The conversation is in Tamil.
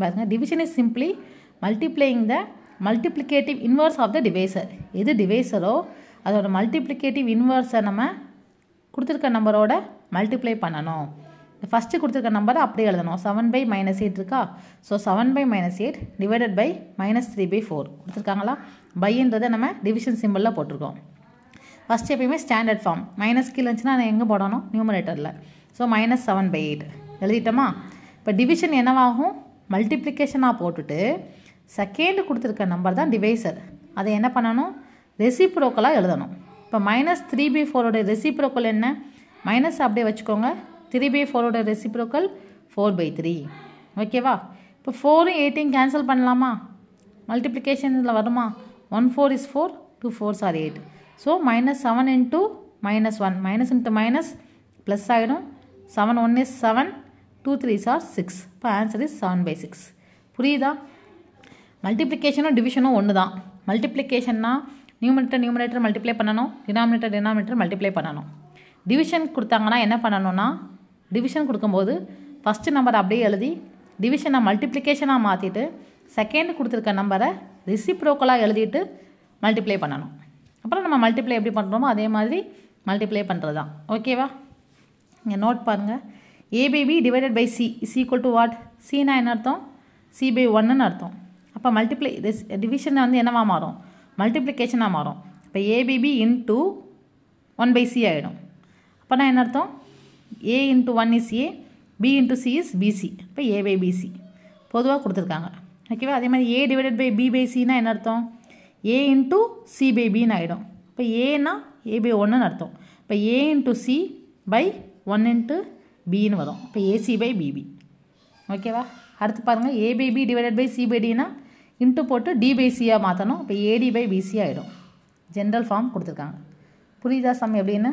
பாருங்கள் division is simply multiplying the multiplicative inverse of the divisor எது டிவைசரோ அதோட மல்டிப்ளிகேட்டிவ் இன்வர்ஸை நம்ம கொடுத்துருக்க நம்பரோட மல்டிப்ளை பண்ணணும் இந்த ஃபஸ்ட்டு கொடுத்துருக்க நம்பரை அப்படியே எழுதணும் செவன் பை மைனஸ் எயிட் இருக்கா so seven by minus eight divided by minus three by four கொடுத்துருக்காங்களா பைன்றதை நம்ம டிவிஷன் சிம்பிளில் போட்டிருக்கோம் ஃபஸ்ட் எப்பயுமே ஸ்டாண்டர்ட் ஃபார்ம் மைனஸ் கீழே இருந்துச்சுன்னா எங்கே போடணும் நியூமரேட்டரில் so minus seven by eight எழுதிட்டோமா இப்போ டிவிஷன் என்னவாகும் மல்டிப்ளிகேஷனாக போட்டுட்டு செகண்டு கொடுத்துருக்க நம்பர் தான் டிவைசர் அதை என்ன பண்ணணும் ரெசிப்ரோக்கலாக எழுதணும் இப்போ மைனஸ் த்ரீ பை ஃபோரோட ரெசிப்ரோக்கல் என்ன மைனஸ் அப்படியே வச்சுக்கோங்க த்ரீ பை ஃபோரோட ரெசிப்ரோக்கல் ஃபோர் பை த்ரீ ஓகேவா இப்போ ஃபோரும் எயிட்டையும் கேன்சல் பண்ணலாமா மல்டிப்ளிகேஷன் இதில் வருமா one four is four two four sorry eight so minus seven into minus one minus into minus plus ஆகிடும் seven one is seven two three sir six இப்போ answer is seven by six புரியுதா மல்டிப்ளிகேஷனும் டிவிஷனும் ஒன்று தான் மல்டிப்ளிகேஷன்னா நியூமினேட்டர் நியூமினேட்டர் மல்டிப்ளை பண்ணணும் டினாமினேட்டர் டினாமினேட்டர் மல்டிப்ளை பண்ணணும் டிவிஷன் கொடுத்தாங்கன்னா என்ன பண்ணணும்னா டிவிஷன் கொடுக்கும்போது ஃபஸ்ட்டு நம்பரை அப்படியே எழுதி டிவிஷனை மல்டிப்ளிகேஷனாக மாற்றிட்டு செகண்ட் கொடுத்துருக்க நம்பரை ரிசிப்ரோக்கலாக எழுதிட்டு மல்டிப்ளை பண்ணணும் அப்புறம் நம்ம மல்டிப்ளை எப்படி பண்ணுறோமோ அதே மாதிரி மல்டிப்ளை பண்ணுறது தான் ஓகேவா இங்கே நோட் பாருங்கள் a by b divided by c by c is what to சினா என்ன அர்த்தம் சி பை ஒன்னுன்னு அர்த்தம் அப்போ மல்டிப்ளை டிவிஷன் வந்து என்னவாக மாறும் மல்டிப்ளிகேஷனாக மாறும் இப்போ a by b into one by c ஆகிடும் அப்போனா என்ன அர்த்தம் a into one is a b into c is b c இப்போ ஏ பை பிசி பொதுவாக கொடுத்துருக்காங்க ஓகேவா அதே மாதிரி a divided by b by சினா என்ன அர்த்தம் ஏ இன்ட்டு சி பை பின்னு ஆகிடும் இப்போ ஏன்னா ஏ பை ஒன்றுன்னு அர்த்தம் இப்போ a into c by one into பின்னு வரும் இப்போ ஏசி பை பிபி ஓகேவா அடுத்து பாருங்கள் a pi divided by c into போட்டு டி பை சியாக மாற்றணும் இப்போ ஏடி பை பிசி ஆகிடும் ஜென்ரல் ஃபார்ம் கொடுத்துருக்காங்க புரியுதா சம் எப்படின்னு